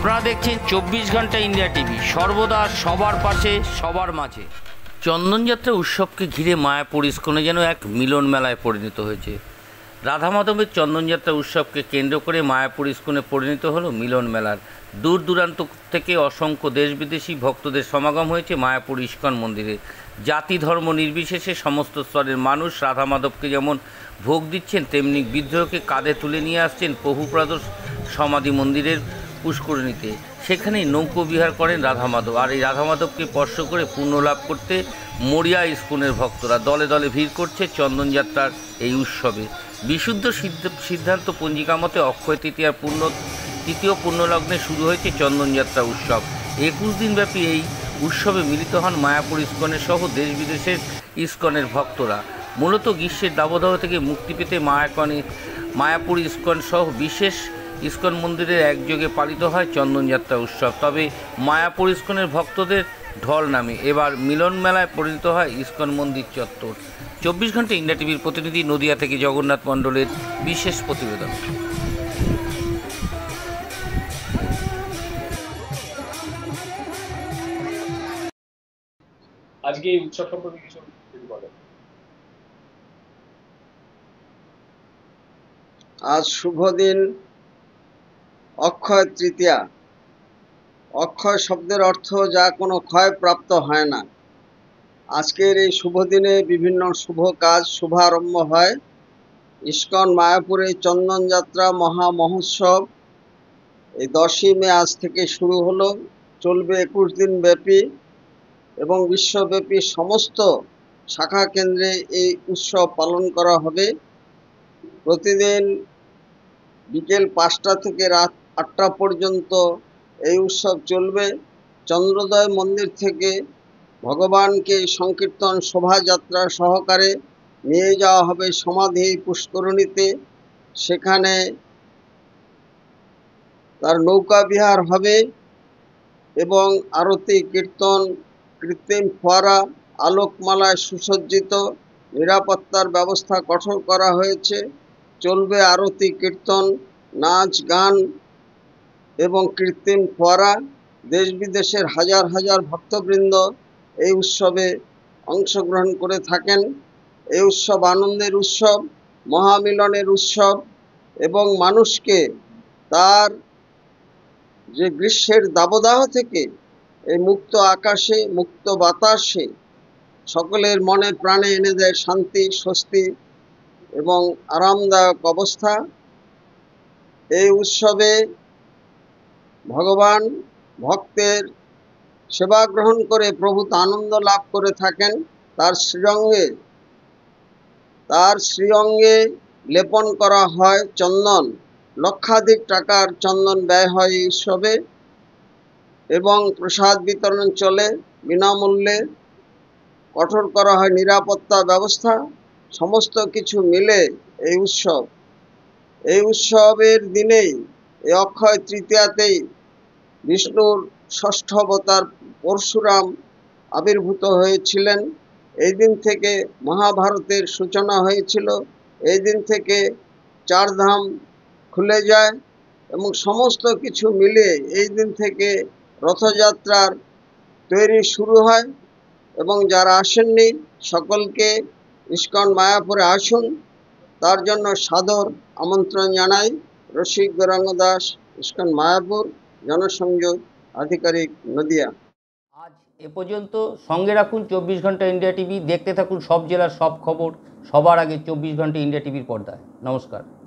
আপনারা দেখছেন চব্বিশ ঘন্টা ইন্ডিয়া টিভি সর্বদা সবার পাশে সবার মাঝে চন্দনযাত্রা উৎসবকে ঘিরে মায়াপুর ইস্কনে যেন এক মিলন মেলায় পরিণত হয়েছে রাধা মাধবের চন্দনযাত্রা উৎসবকে কেন্দ্র করে মায়াপুর ইস্কনে পরিণত হলো মিলন মেলার দূর দূরান্ত থেকে অসংখ্য দেশ বিদেশি ভক্তদের সমাগম হয়েছে মায়াপুর ইস্কন মন্দিরে জাতি ধর্ম নির্বিশেষে সমস্ত স্তরের মানুষ রাধা মাধবকে যেমন ভোগ দিচ্ছেন তেমনি বিদ্রোহকে কাঁধে তুলে নিয়ে আসছেন প্রভুপ্রাদ সমাধি মন্দিরের পুষ্করিণীতে সেখানেই নৌকো বিহার করেন রাধা মাধব আর এই রাধা মাধবকে স্পর্শ করে পুণ্য লাভ করতে মরিয়া ইস্কনের ভক্তরা দলে দলে ভিড় করছে চন্দনযাত্রার এই উৎসবে বিশুদ্ধ সিদ্ধান্ত পঞ্জিকা মতে অক্ষয় তৃতীয়ার পূর্ণ তৃতীয় পূর্ণলগ্নে শুরু হয়েছে চন্দনযাত্রা উৎসব একুশ দিনব্যাপী এই উৎসবে মিলিত হন মায়াপুর ইস্কনের সহ দেশ বিদেশের ইস্কনের ভক্তরা মূলত গ্রীষ্মের দাবদাহ থেকে মুক্তি পেতে মায়াকনে মায়াপুর ইস্কন সহ বিশেষ ইস্কন মন্দিরে একযোগে পালিত হয় চন্দনযাত্রা উৎসব তবে মায়াপুর ইস্কনের ভক্তদের ঢল নামে এবার মিলন মেলায় পরিণত হয় ইস্কন মন্দির চত্বর চব্বিশ ঘন্টা ইন্ডিয়া টিভির প্রতিনিধি নদিয়া থেকে জগন্নাথ মণ্ডলের বিশেষ প্রতিবেদন আজকে এই উৎসব সম্পর্কে কিছু যদি বলেন আজ শুভ দিন অক্ষয় তৃতীয়া অক্ষয় শব্দের অর্থ যা কোনো ক্ষয় প্রাপ্ত হয় না আজকের এই শুভ দিনে বিভিন্ন শুভ কাজ শুভারম্ভ হয় ইস্কন মায়াপুরে চন্দন যাত্রা মহা মহোৎসব এই দশই মে আজ থেকে শুরু হলো চলবে একুশ দিন ব্যাপী এবং বিশ্বব্যাপী সমস্ত শাখা কেন্দ্রে এই উৎসব পালন করা হবে প্রতিদিন বিকেল পাঁচটা থেকে রাত আটটা পর্যন্ত এই উৎসব চলবে চন্দ্রোদয় মন্দির থেকে ভগবানকে সংকীর্তন শোভাযাত্রা সহকারে নিয়ে যাওয়া হবে সমাধি পুষ্করণীতে সেখানে তার নৌকা বিহার হবে এবং আরতি কীর্তন কৃত্রিম ফোয়ারা আলোকমালায় সুসজ্জিত নিরাপত্তার ব্যবস্থা কঠোর করা হয়েছে চলবে আরতি কীর্তন নাচ গান এবং কৃত্রিম ফোয়ারা দেশ বিদেশের হাজার হাজার ভক্তবৃন্দ এই উৎসবে অংশগ্রহণ করে থাকেন এই উৎসব আনন্দের উৎসব মহামিলনের উৎসব এবং মানুষকে তার যে গ্রীষ্মের দাবদাহ থেকে এই মুক্ত আকাশে মুক্ত বাতাসে সকলের মনে প্রাণে এনে দেয় শান্তি স্বস্তি এবং আরামদায়ক অবস্থা এই উৎসবে ভগবান ভক্তের সেবা গ্রহণ করে প্রভু আনন্দ লাভ করে থাকেন তার শ্রীরঙ্গে তার শ্রীঅঙ্গে লেপন করা হয় চন্দন লক্ষাধিক টাকার চন্দন ব্যয় হয় এই উৎসবে এবং প্রসাদ বিতরণ চলে বিনামূল্যে কঠোর করা হয় নিরাপত্তা ব্যবস্থা সমস্ত কিছু মিলে এই উৎসব এই উৎসবের দিনেই এই অক্ষয় তৃতীয়াতেই বিষ্ণুর ষষ্ঠ অবতার পরশুরাম আবির্ভূত হয়েছিলেন এই দিন থেকে মহাভারতের সূচনা হয়েছিল এই দিন থেকে চারধাম খুলে যায় এবং সমস্ত কিছু মিলে এই দিন থেকে রথযাত্রার তৈরি শুরু হয় এবং যারা আসেননি সকলকে ইস্কন মায়াপুরে আসুন তার জন্য সাদর আমন্ত্রণ জানাই রসিক গৌরাঙ্গ দাস ইস্কন মায়াপুর জনসংযোগ আধিকারিক নদিয়া আজ এ পর্যন্ত সঙ্গে রাখুন চব্বিশ ঘন্টা ইন্ডিয়া টিভি দেখতে থাকুন সব জেলার সব খবর সবার আগে চব্বিশ ঘন্টা ইন্ডিয়া টিভির পর্দায় নমস্কার